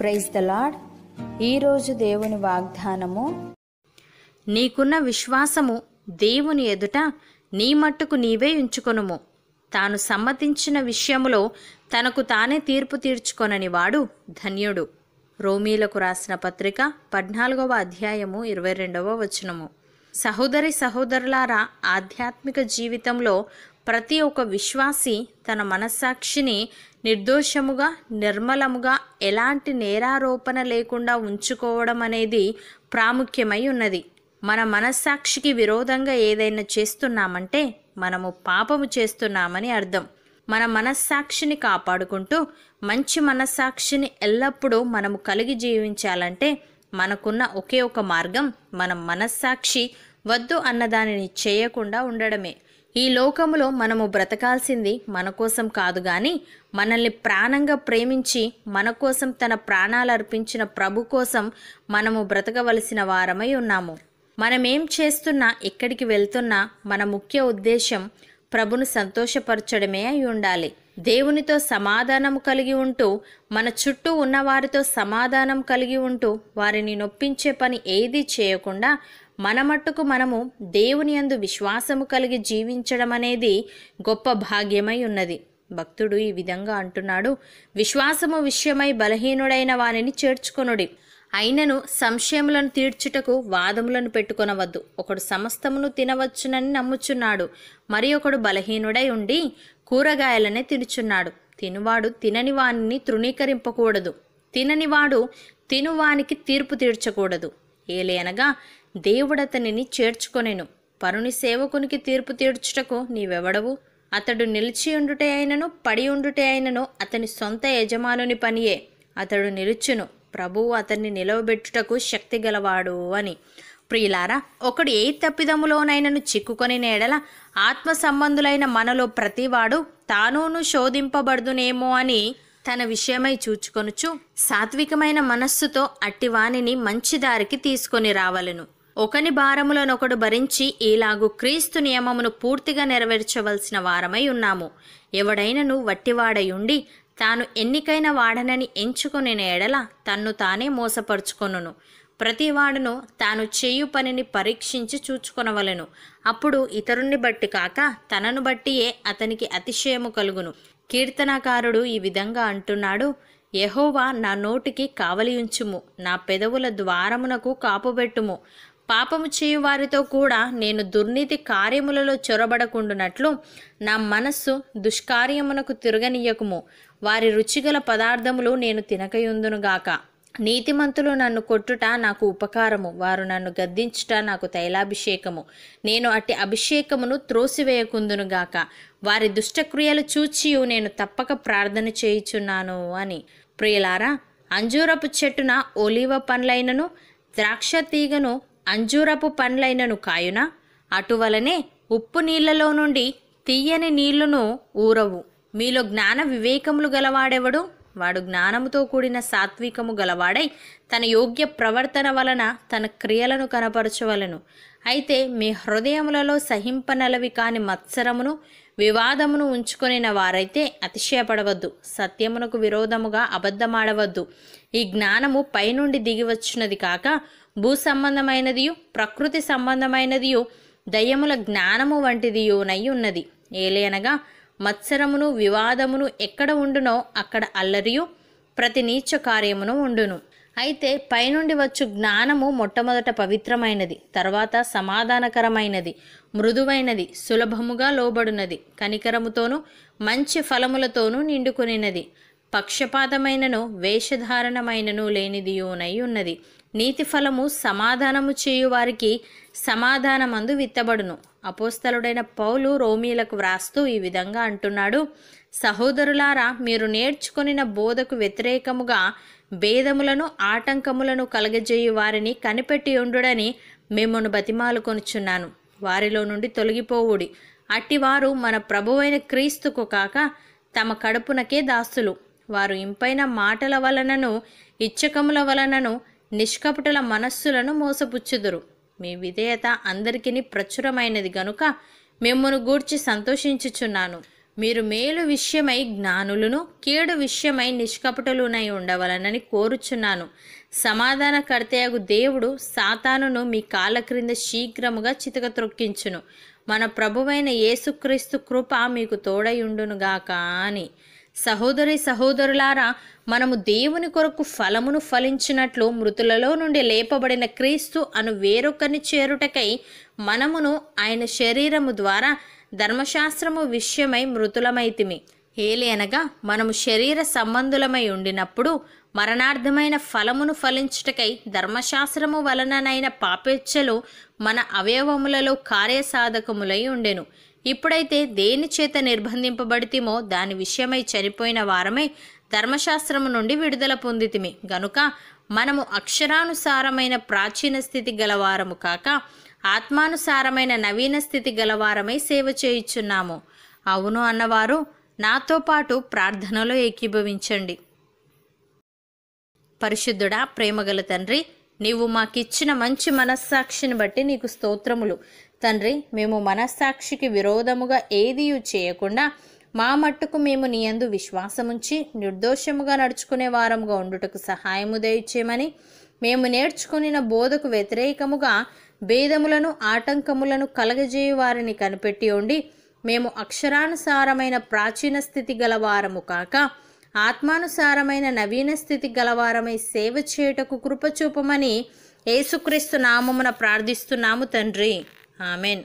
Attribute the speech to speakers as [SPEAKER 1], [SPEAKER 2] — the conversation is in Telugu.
[SPEAKER 1] ప్రైజ్ ద లాడ్ ఈరోజు దేవుని వాగ్దానము నీకున్న విశ్వాసము దేవుని ఎదుట నీ మట్టుకు నీవే ఉంచుకొనుము తాను సమ్మతించిన విషయములో తనకు తానే తీర్పు తీర్చుకొనని వాడు ధన్యుడు రోమీలకు రాసిన పత్రిక పద్నాలుగవ అధ్యాయము ఇరవై రెండవ వచనము సహోదరి సహోదరులారా ఆధ్యాత్మిక జీవితంలో ప్రతి ఒక్క విశ్వాసి తన మనస్సాక్షిని నిర్దోషముగా నిర్మలముగా ఎలాంటి నేరారోపణ లేకుండా ఉంచుకోవడం అనేది ప్రాముఖ్యమై ఉన్నది మన మనస్సాక్షికి విరోధంగా ఏదైనా చేస్తున్నామంటే మనము పాపము చేస్తున్నామని అర్థం మన మనస్సాక్షిని కాపాడుకుంటూ మంచి మనస్సాక్షిని ఎల్లప్పుడూ మనము కలిగి జీవించాలంటే మనకున్న ఒకే ఒక మార్గం మనం మనస్సాక్షి వద్దు అన్నదానిని చేయకుండా ఉండడమే ఈ లోకములో మనము బ్రతకాల్సింది మన కోసం కాదు గాని మనల్ని ప్రాణంగా ప్రేమించి మన కోసం తన ప్రాణాలు అర్పించిన ప్రభు కోసం మనము బ్రతకవలసిన వారమై ఉన్నాము మనమేం చేస్తున్నా ఎక్కడికి వెళ్తున్నా మన ముఖ్య ఉద్దేశం ప్రభును సంతోషపరచడమే అయి ఉండాలి దేవునితో సమాధానం కలిగి ఉంటూ మన చుట్టూ ఉన్నవారితో సమాధానం కలిగి ఉంటూ వారిని నొప్పించే పని ఏది చేయకుండా మన మట్టుకు మనము దేవుని అందు విశ్వాసము కలిగి జీవించడం అనేది గొప్ప భాగ్యమై ఉన్నది భక్తుడు ఈ విధంగా అంటున్నాడు విశ్వాసము విషయమై బలహీనుడైన వానిని చేర్చుకొనుడి అయినను సంశయములను తీర్చుటకు వాదములను పెట్టుకొనవద్దు ఒకడు సమస్తమును తినవచ్చునని నమ్ముచున్నాడు మరి ఒకడు బలహీనుడై ఉండి కూరగాయలనే తినుచున్నాడు తినువాడు తినని వానిని తృణీకరింపకూడదు తిననివాడు తినువానికి తీర్పు తీర్చకూడదు ఏలే అనగా దేవుడతనిని చేర్చుకొనెను పరుని సేవకునికి తీర్పు తీర్చుటకు నీవెవడవు అతడు నిలిచి ఉండుటే అయినను పడి ఉండుటే అయినను అతని సొంత యజమానుని పనియే అతడు నిలుచును ప్రభువు అతన్ని నిలవబెట్టుటకు శక్తి గలవాడు అని ప్రియులారా ఒకడు ఏ తప్పిదములోనైనను చిక్కుకొని నేడల ఆత్మ సంబంధులైన మనలో ప్రతివాడు తానూను శోధింపబడుదునేమో అని తన విషయమై చూచుకొనుచు సాత్వికమైన మనస్సుతో అట్టివాణిని మంచి దారికి తీసుకొని రావలను ఒకని భారములనొకడు భరించి ఈలాగు క్రీస్తు నియమమును పూర్తిగా నెరవేర్చవలసిన వారమై ఉన్నాము ఎవడైనను వట్టివాడయుండి తాను ఎన్నికైన వాడనని ఎంచుకుని ఎడల తన్ను తానే మోసపరుచుకొనును ప్రతివాడును తాను చేయు పనిని పరీక్షించి చూచుకొనవలను అప్పుడు ఇతరుణ్ణి బట్టి కాక తనను బట్టియే అతనికి అతిశయము కలుగును కీర్తనకారుడు ఈ విధంగా అంటున్నాడు యహోవా నా నోటికి కావలియుంచుము నా పెదవుల ద్వారమునకు కాపుబెట్టుము పాపము చేయు వారితో కూడా నేను దుర్నీతి కార్యములలో చొరబడకుండునట్లు నా మనస్సు దుష్కార్యమునకు తిరగనీయకుము వారి రుచిగల పదార్థములు నేను తినకయుందునుగాక నీతిమంతులు నన్ను కొట్టుట నాకు ఉపకారము వారు నన్ను గద్దించుట నాకు తైలాభిషేకము నేను అట్టి అభిషేకమును త్రోసివేయకుందునుగాక వారి దుష్టక్రియలు చూచి నేను తప్పక ప్రార్థన చేయుచున్నాను అని ప్రియులారా అంజూరపు చెట్టున ఒలివ పండ్లైనను ద్రాక్ష తీగను అంజూరపు పండ్లైనను కాయున అటువలనే ఉప్పు నీళ్లలో నుండి తీయని నీళ్లును ఊరవు మీలో జ్ఞాన వివేకములు గలవాడెవడు వాడు జ్ఞానముతో కూడిన సాత్వికము గలవాడై తన యోగ్య ప్రవర్తన వలన తన క్రియలను కనపరచవలను అయితే మీ హృదయములలో సహింపనలవి కాని మత్సరమును వివాదమును ఉంచుకొనిన వారైతే అతిశయపడవద్దు సత్యమునకు విరోధముగా అబద్ధమాడవద్దు ఈ జ్ఞానము పైనుండి దిగివచ్చినది కాక భూ సంబంధమైనదియు ప్రకృతి సంబంధమైనదియు దయ్యముల జ్ఞానము వంటిదియునై ఉన్నది ఏలేనగా మత్సరమును వివాదమును ఎక్కడ ఉండునో అక్కడ అల్లరియు ప్రతి నీచ కార్యమును ఉండును అయితే పైనుండి వచ్చు జ్ఞానము మొట్టమొదట పవిత్రమైనది తర్వాత సమాధానకరమైనది మృదువైనది సులభముగా లోబడినది కనికరముతోనూ మంచి ఫలములతోనూ నిండుకునినది పక్షపాతమైనను వేషధారణమైనను లేనిదియోనై ఉన్నది నీతి ఫలము సమాధానము చేయువారికి సమాధానమందు విత్తబడును అపోస్తలుడైన పౌలు రోమీలకు వ్రాస్తూ ఈ విధంగా అంటున్నాడు సహోదరులారా మీరు నేర్చుకొనిన బోధకు వ్యతిరేకముగా భేదములను ఆటంకములను కలగజేయు వారిని కనిపెట్టి ఉండుడని మిమ్మను కొనుచున్నాను వారిలో నుండి తొలగిపోవుడి అట్టివారు మన ప్రభువైన క్రీస్తుకు కాక తమ కడుపునకే దాస్తులు వారు ఇంపైన మాటల వలనను ఇచ్చకముల వలనను నిష్కపుటల మనస్సులను మోసపుచ్చుదురు మీ విధేయత అందరికీ ప్రచురమైనది గనుక మిమ్మను గూర్చి సంతోషించుచున్నాను మీరు మేలు విషయమై జ్ఞానులను కీడు విషయమై నిష్కపటులునై ఉండవలనని కోరుచున్నాను సమాధాన కర్తయగు దేవుడు సాతానును మీ కాళ్ళ క్రింద శీఘ్రముగా చితక త్రొక్కించును మన ప్రభువైన యేసుక్రీస్తు కృప మీకు తోడయుండునుగాక అని సహోదరి సహోదరులారా మనము దేవుని కొరకు ఫలమును ఫలించినట్లు మృతులలో నుండి లేపబడిన క్రీస్తు అను వేరొకరిని చేరుటకై మనమును ఆయన శరీరము ద్వారా ధర్మశాస్త్రము విషయమై మృతులమైతిమి ఏలేనగా మనము శరీర సంబంధులమై ఉండినప్పుడు మరణార్థమైన ఫలమును ఫలించుటకై ధర్మశాస్త్రము వలననైన పాపేచ్ఛలు మన అవయవములలో కార్యసాధకములై ఉండెను ఇప్పుడైతే దేని చేత నిర్బంధింపబడితేమో దాని విషయమై చనిపోయిన వారమై ధర్మశాస్త్రము నుండి విడుదల పొందితిమి గనుక మనము అక్షరానుసారమైన ప్రాచీన స్థితి గలవారము కాక ఆత్మానుసారమైన నవీన స్థితి గలవారమై సేవ చేయుచున్నాము అవును అన్నవారు నాతో పాటు ప్రార్థనలో ఏకీభవించండి పరిశుద్ధుడా ప్రేమగల తండ్రి నీవు మాకిచ్చిన మంచి మనస్సాక్షిని బట్టి నీకు స్తోత్రములు తండ్రి మేము మనస్సాక్షికి విరోధముగా ఏదీ చేయకుండా మా మట్టుకు మేము నీ అందు విశ్వాసముంచి నిర్దోషముగా నడుచుకునే వారముగా ఉండుటకు సహాయము దయచేయమని మేము నేర్చుకుని బోధకు వ్యతిరేకముగా భేదములను ఆటంకములను కలగజేయు వారిని కనిపెట్టి ఉండి మేము అక్షరానుసారమైన ప్రాచీన స్థితి గలవారము కాక ఆత్మానుసారమైన నవీన స్థితి గలవారమై సేవ చేయుటకు కృపచూపమని యేసుక్రీస్తు నామమున ప్రార్థిస్తున్నాము తండ్రి ఆమెన్